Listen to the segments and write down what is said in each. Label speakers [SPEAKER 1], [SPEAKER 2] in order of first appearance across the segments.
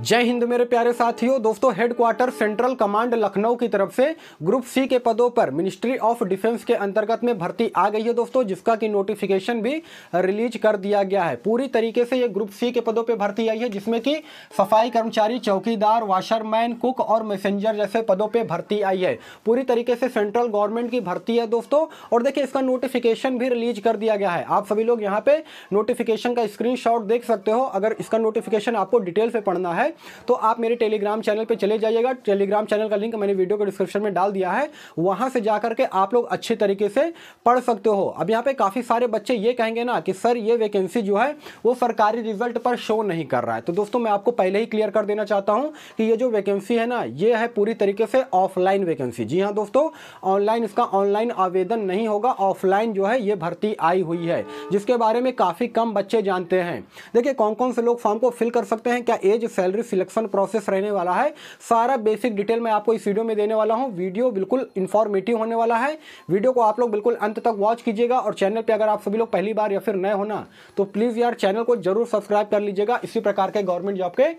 [SPEAKER 1] जय हिंद मेरे प्यारे साथियों दोस्तों हेडक्वार्टर सेंट्रल कमांड लखनऊ की तरफ से ग्रुप सी के पदों पर मिनिस्ट्री ऑफ डिफेंस के अंतर्गत में भर्ती आ गई है दोस्तों जिसका कि नोटिफिकेशन भी रिलीज कर दिया गया है पूरी तरीके से ये ग्रुप सी के पदों पर भर्ती आई है जिसमें कि सफाई कर्मचारी चौकीदार वाशरमैन कुक और मैसेंजर जैसे पदों पर भर्ती आई है पूरी तरीके से सेंट्रल गवर्नमेंट की भर्ती है दोस्तों और देखिए इसका नोटिफिकेशन भी रिलीज कर दिया गया है आप सभी लोग यहाँ पे नोटिफिकेशन का स्क्रीन देख सकते हो अगर इसका नोटिफिकेशन आपको डिटेल से पढ़ना है है तो आप मेरे टेलीग्राम चैनल पर चले जाइएगा टेलीग्राम चैनल का लिंक मैंने वीडियो के डिस्क्रिप्शन में डाल दिया है वहाँ से जा करके आप लोग अच्छे तरीके से पढ़ सकते हो अब यहाँ पर काफ़ी सारे बच्चे ये कहेंगे ना कि सर ये वैकेंसी जो है वो सरकारी रिजल्ट पर शो नहीं कर रहा है तो दोस्तों मैं आपको पहले ही क्लियर कर देना चाहता हूँ कि ये जो वैकेंसी है ना ये है पूरी तरीके से ऑफलाइन वैकेंसी जी हाँ दोस्तों ऑनलाइन इसका ऑनलाइन आवेदन नहीं होगा ऑफलाइन जो है ये भर्ती आई हुई है जिसके बारे में काफ़ी कम बच्चे जानते हैं देखिए कौन कौन से लोग फॉर्म को फिल कर सकते हैं क्या age salary salary selection process रहने वाला है सारा बेसिक डिटेल मैं आपको इस वीडियो में देने वाला हूँ वीडियो बिल्कुल इन्फॉर्मेटिव होने वाला है वीडियो को आप लोग बिल्कुल अंत तक वॉच कीजिएगा और चैनल पर अगर आप सभी लोग पहली बार या फिर नए होना तो प्लीज़ यार चैनल को जरूर सब्सक्राइब कर लीजिएगा इसी प्रकार के गवर्नमेंट जॉब के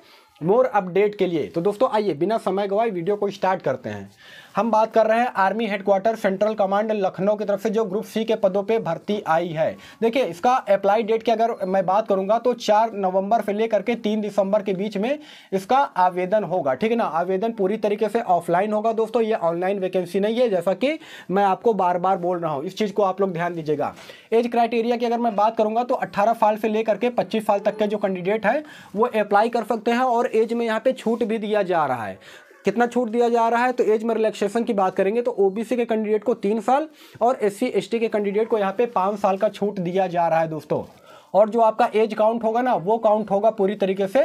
[SPEAKER 1] मोर अपडेट के लिए तो दोस्तों आइए बिना समय गवाए वीडियो को स्टार्ट करते हैं हम बात कर रहे हैं army headquarter central command Lucknow की तरफ से जो ग्रुप सी के पदों पे भर्ती आई है देखिए इसका अप्लाई डेट की अगर मैं बात करूंगा तो 4 नवंबर से लेकर के 3 दिसंबर के बीच में इसका आवेदन होगा ठीक है ना आवेदन पूरी तरीके से ऑफलाइन होगा दोस्तों ये ऑनलाइन वैकेंसी नहीं है जैसा कि मैं आपको बार बार बोल रहा हूँ इस चीज़ को आप लोग ध्यान दीजिएगा एज क्राइटेरिया की अगर मैं बात करूँगा तो अट्ठारह साल से लेकर के पच्चीस साल तक के जो कैंडिडेट हैं वो अप्लाई कर सकते हैं और एज में यहाँ पे छूट भी दिया जा रहा है कितना छूट दिया जा रहा है तो एज में रिलैक्सेशन की बात करेंगे तो ओबीसी के कैंडिडेट को तीन साल और एस सी के कैंडिडेट को यहाँ पे पाँच साल का छूट दिया जा रहा है दोस्तों और जो आपका एज काउंट होगा ना वो काउंट होगा पूरी तरीके से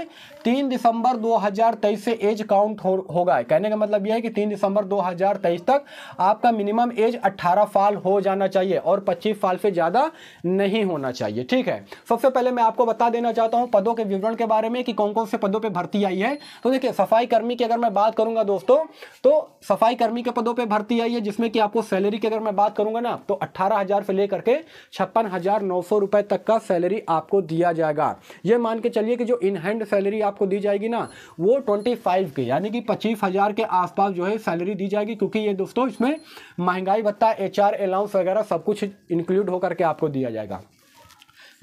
[SPEAKER 1] तीन दिसंबर 2023 से एज काउंट हो, होगा कहने का मतलब यह है कि तीन दिसंबर 2023 तक आपका मिनिमम एज 18 साल हो जाना चाहिए और 25 साल से ज़्यादा नहीं होना चाहिए ठीक है सबसे पहले मैं आपको बता देना चाहता हूँ पदों के विवरण के बारे में कि कौन कौन से पदों पर भर्ती आई है तो देखिए सफाई कर्मी की अगर मैं बात करूँगा दोस्तों तो सफाई कर्मी के पदों पर भर्ती आई है जिसमें कि आपको सैलरी की अगर मैं बात करूँगा ना तो अट्ठारह से लेकर के छप्पन तक का सैलरी सैलरी आपको दिया जाएगा ये मान के चलिए कि जो इन हैंड सैलरी आपको दी जाएगी ना वो ट्वेंटी फाइव के यानी कि पच्चीस हज़ार के आसपास जो है सैलरी दी जाएगी क्योंकि ये दोस्तों इसमें महंगाई भत्ता एच आर अलाउंस वगैरह सब कुछ इंक्लूड होकर के आपको दिया जाएगा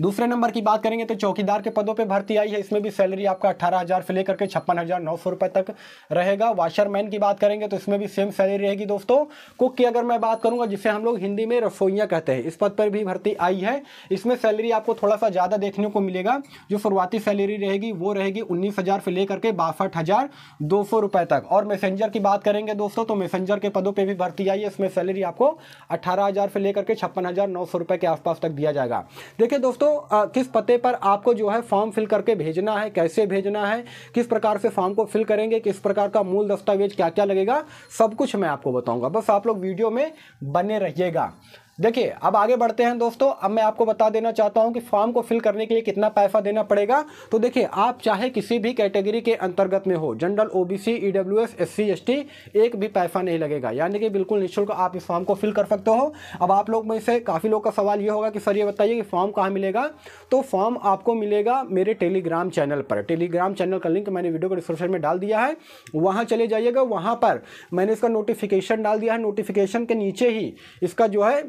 [SPEAKER 1] दूसरे नंबर की बात करेंगे तो चौकीदार के पदों पे भर्ती आई है इसमें भी सैलरी आपका अठारह हज़ार से लेकर के छप्पन हज़ार नौ सौ रुपए तक रहेगा वाशरमैन की बात करेंगे तो इसमें भी सेम सैलरी रहेगी दोस्तों कुक की अगर मैं बात करूंगा जिसे हम लोग हिंदी में रसोइया कहते हैं इस पद पर भी भर्ती आई है इसमें सैलरी आपको थोड़ा सा ज़्यादा देखने को मिलेगा जो शुरुआती सैलरी रहेगी वो रहेगी उन्नीस हज़ार से लेकर के बासठ हज़ार दो सौ तक और मैसेंजर की बात करेंगे दोस्तों तो मैसेंजर के पदों पर भी भर्ती आई है इसमें सैलरी आपको अठारह हज़ार से लेकर के छप्पन हज़ार नौ सौ के आसपास तक दिया जाएगा देखिए दोस्तों दोस्तों किस पते पर आपको जो है फॉर्म फिल करके भेजना है कैसे भेजना है किस प्रकार से फॉर्म को फिल करेंगे किस प्रकार का मूल दस्तावेज क्या क्या लगेगा सब कुछ मैं आपको बताऊंगा बस आप लोग वीडियो में बने रहिएगा देखिए अब आगे बढ़ते हैं दोस्तों अब मैं आपको बता देना चाहता हूं कि फॉर्म को फिल करने के लिए कितना पैसा देना पड़ेगा तो देखिए आप चाहे किसी भी कैटेगरी के अंतर्गत में हो general OBC EWS SC ST एक भी पैसा नहीं लगेगा यानी कि बिल्कुल निःशुल्क आप इस फॉर्म को फिल कर सकते हो अब आप लोग में से काफ़ी लोग का सवाल ये होगा कि सर ये बताइए कि फॉर्म कहाँ मिलेगा तो फॉर्म आपको मिलेगा मेरे टेलीग्राम चैनल पर टेलीग्राम चैनल का लिंक मैंने वीडियो को डिस्क्रिप्शन में डाल दिया है वहाँ चले जाइएगा वहाँ पर मैंने इसका नोटिफिकेशन डाल दिया है नोटिफिकेशन के नीचे ही इसका जो है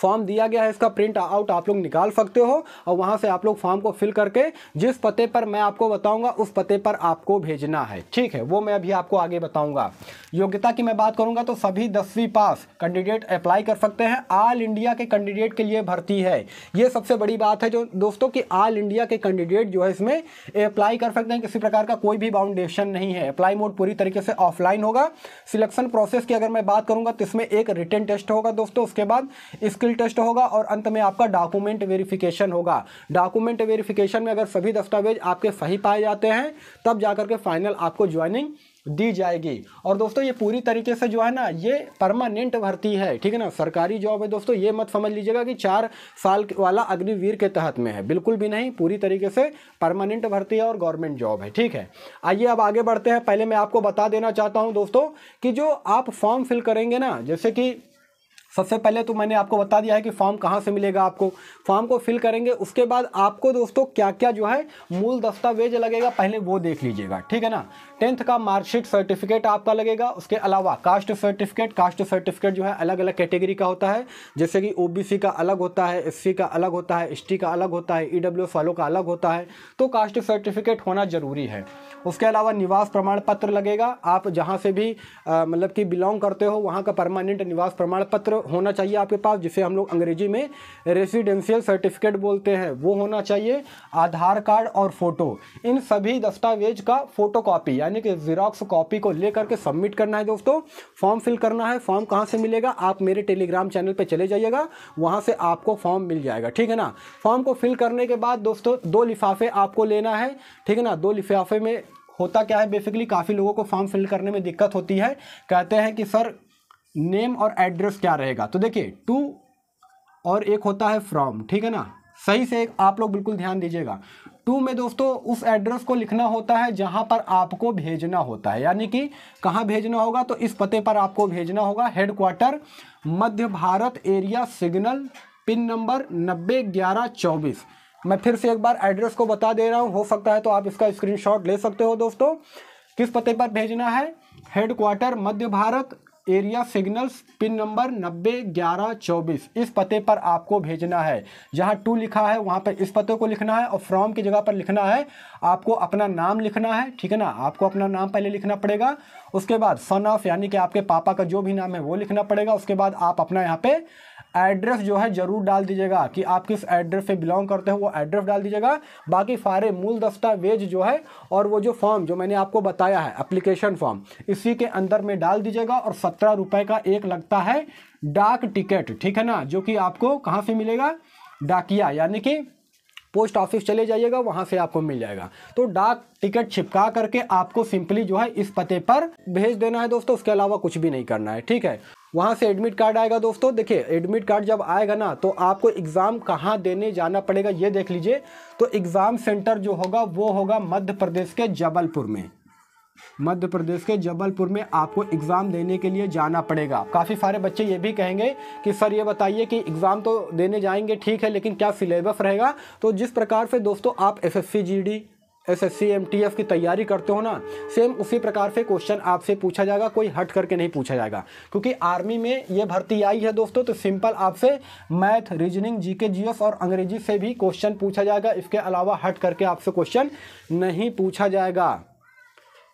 [SPEAKER 1] फॉर्म दिया गया है इसका प्रिंट आउट आप लोग निकाल सकते हो और वहाँ से आप लोग फॉर्म को फिल करके जिस पते पर मैं आपको बताऊँगा उस पते पर आपको भेजना है ठीक है वो मैं अभी आपको आगे बताऊँगा योग्यता की मैं बात करूँगा तो सभी दसवीं पास कैंडिडेट अप्लाई कर सकते हैं ऑल इंडिया के कैंडिडेट के लिए भर्ती है ये सबसे बड़ी बात है जो दोस्तों कि ऑल इंडिया के कैंडिडेट जो है इसमें अप्लाई कर सकते हैं किसी प्रकार का कोई भी बाउंडेशन नहीं है अप्लाई मोड पूरी तरीके से ऑफलाइन होगा सिलेक्शन प्रोसेस की अगर मैं बात करूँगा तो इसमें एक रिटर्न टेस्ट होगा दोस्तों उसके बाद स्किल टेस्ट होगा और अंत में आपका डॉक्यूमेंट वेरिफिकेशन होगा डॉक्यूमेंट वेरिफिकेशन में अगर सभी दस्तावेज आपके सही पाए जाते हैं तब जाकर के फाइनल आपको ज्वाइनिंग दी जाएगी और दोस्तों ये पूरी तरीके से जो है ना ये परमानेंट भर्ती है ठीक है ना सरकारी जॉब है दोस्तों ये मत समझ लीजिएगा कि चार साल वाला अग्निवीर के तहत में है बिल्कुल भी नहीं पूरी तरीके से परमानेंट भर्ती है और गवर्नमेंट जॉब है ठीक है आइए अब आगे बढ़ते हैं पहले मैं आपको बता देना चाहता हूँ दोस्तों कि जो आप फॉर्म फिल करेंगे ना जैसे कि सबसे पहले तो मैंने आपको बता दिया है कि फॉर्म कहाँ से मिलेगा आपको फॉर्म को फिल करेंगे उसके बाद आपको दोस्तों क्या क्या जो है मूल दस्तावेज लगेगा पहले वो देख लीजिएगा ठीक है ना टेंथ का मार्कशीट सर्टिफिकेट आपका लगेगा उसके अलावा कास्ट सर्टिफिकेट कास्ट सर्टिफिकेट जो है अलग अलग कैटेगरी का होता है जैसे कि ओ का अलग होता है एस का अलग होता है एस का अलग होता है ई e वालों का अलग होता है तो कास्ट सर्टिफिकेट होना ज़रूरी है उसके अलावा निवास प्रमाण पत्र लगेगा आप जहाँ से भी मतलब कि बिलोंग करते हो वहाँ का परमानेंट निवास प्रमाण पत्र होना चाहिए आपके पास जिसे हम लोग अंग्रेजी में रेसिडेंशियल सर्टिफिकेट बोलते हैं वो होना चाहिए आधार कार्ड और फ़ोटो इन सभी दस्तावेज का फ़ोटो यानी कि जीरोक्स कॉपी को ले के सबमिट करना है दोस्तों फॉर्म फिल करना है फॉर्म कहाँ से मिलेगा आप मेरे टेलीग्राम चैनल पर चले जाइएगा वहाँ से आपको फॉर्म मिल जाएगा ठीक है ना फॉर्म को फिल करने के बाद दोस्तों दो लिफाफे आपको लेना है ठीक है ना दो लिफाफे में होता क्या है बेसिकली काफ़ी लोगों को फॉर्म फिल करने में दिक्कत होती है कहते हैं कि सर नेम और एड्रेस क्या रहेगा तो देखिए टू और एक होता है फ्रॉम ठीक है ना सही से आप लोग बिल्कुल ध्यान दीजिएगा टू में दोस्तों उस एड्रेस को लिखना होता है जहाँ पर आपको भेजना होता है यानी कि कहाँ भेजना होगा तो इस पते पर आपको भेजना होगा headquarter Madhya Bharat area signal pin number नब्बे ग्यारह चौबीस मैं फिर से एक बार एड्रेस को बता दे रहा हूँ हो सकता है तो आप इसका स्क्रीनशॉट ले सकते हो दोस्तों किस पते पर भेजना है headquarter Madhya Bharat area signals pin number नब्बे ग्यारह चौबीस इस पते पर आपको भेजना है जहाँ टू लिखा है वहाँ पर इस पते को लिखना है और फ्रॉम की जगह पर लिखना है आपको अपना नाम लिखना है ठीक है ना आपको अपना नाम पहले लिखना पड़ेगा उसके बाद सन ऑफ यानी कि आपके पापा का जो भी नाम है वो लिखना पड़ेगा उसके बाद आप अपना यहाँ पे एड्रेस जो है ज़रूर डाल दीजिएगा कि आप किस एड्रेस से बिलोंग करते हो वो एड्रेस डाल दीजिएगा बाकी सारे मूल दस्तावेज जो है और वो जो फॉर्म जो मैंने आपको बताया है अप्लीकेशन फॉर्म इसी के अंदर में डाल दीजिएगा और सत्रह रुपये का एक लगता है डाक टिकट ठीक है ना जो कि आपको कहाँ से मिलेगा डाकिया यानी कि पोस्ट ऑफिस चले जाइएगा वहाँ से आपको मिल जाएगा तो डाक टिकट छिपका करके आपको सिंपली जो है इस पते पर भेज देना है दोस्तों उसके अलावा कुछ भी नहीं करना है ठीक है वहाँ से एडमिट कार्ड आएगा दोस्तों देखिए एडमिट कार्ड जब आएगा ना तो आपको एग्ज़ाम कहाँ देने जाना पड़ेगा ये देख लीजिए तो एग्ज़ाम सेंटर जो होगा वो होगा मध्य प्रदेश के जबलपुर में मध्य प्रदेश के जबलपुर में आपको एग्ज़ाम देने के लिए जाना पड़ेगा काफ़ी सारे बच्चे ये भी कहेंगे कि सर ये बताइए कि एग्ज़ाम तो देने जाएंगे ठीक है लेकिन क्या सिलेबस रहेगा तो जिस प्रकार से दोस्तों आप S S C G D S S C M T F की तैयारी करते हो ना सेम उसी प्रकार से क्वेश्चन आपसे पूछा जाएगा कोई हट करके नहीं पूछा जाएगा क्योंकि आर्मी में ये भर्ती आई है दोस्तों तो सिंपल आपसे मैथ रीजनिंग जी के जी एस और अंग्रेजी से भी क्वेश्चन पूछा जाएगा इसके अलावा हट करके आपसे क्वेश्चन नहीं पूछा जाएगा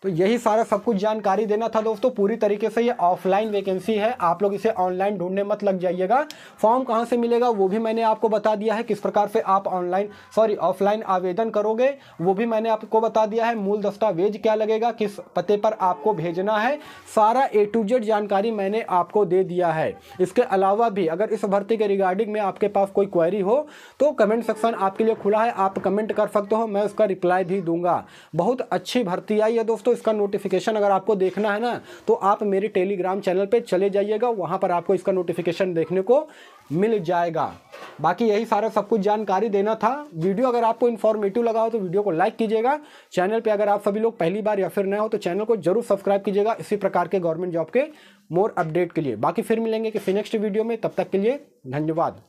[SPEAKER 1] तो यही सारा सब कुछ जानकारी देना था दोस्तों पूरी तरीके से ये ऑफलाइन वैकेंसी है आप लोग इसे ऑनलाइन ढूंढने मत लग जाइएगा फॉर्म कहाँ से मिलेगा वो भी मैंने आपको बता दिया है किस प्रकार से आप ऑनलाइन सॉरी ऑफलाइन आवेदन करोगे वो भी मैंने आपको बता दिया है मूल दस्तावेज क्या लगेगा किस पते पर आपको भेजना है सारा ए टू जेड जानकारी मैंने आपको दे दिया है इसके अलावा भी अगर इस भर्ती के रिगार्डिंग में आपके पास कोई क्वेरी हो तो कमेंट सेक्शन आपके लिए खुला है आप कमेंट कर सकते हो मैं उसका रिप्लाई भी दूंगा बहुत अच्छी भर्ती आई है दोस्तों दोस्तों इसका नोटिफिकेशन अगर आपको देखना है ना तो आप मेरे टेलीग्राम चैनल पर चले जाइएगा वहाँ पर आपको इसका नोटिफिकेशन देखने को मिल जाएगा बाकी यही सारा सब कुछ जानकारी देना था वीडियो अगर आपको इन्फॉर्मेटिव लगा हो तो वीडियो को लाइक कीजिएगा चैनल पे अगर आप सभी लोग पहली बार या फिर नए हो तो चैनल को जरूर सब्सक्राइब कीजिएगा इसी प्रकार के गवर्नमेंट जॉब के मोर अपडेट के लिए बाकी फिर मिलेंगे किसी नेक्स्ट वीडियो में तब तक के लिए धन्यवाद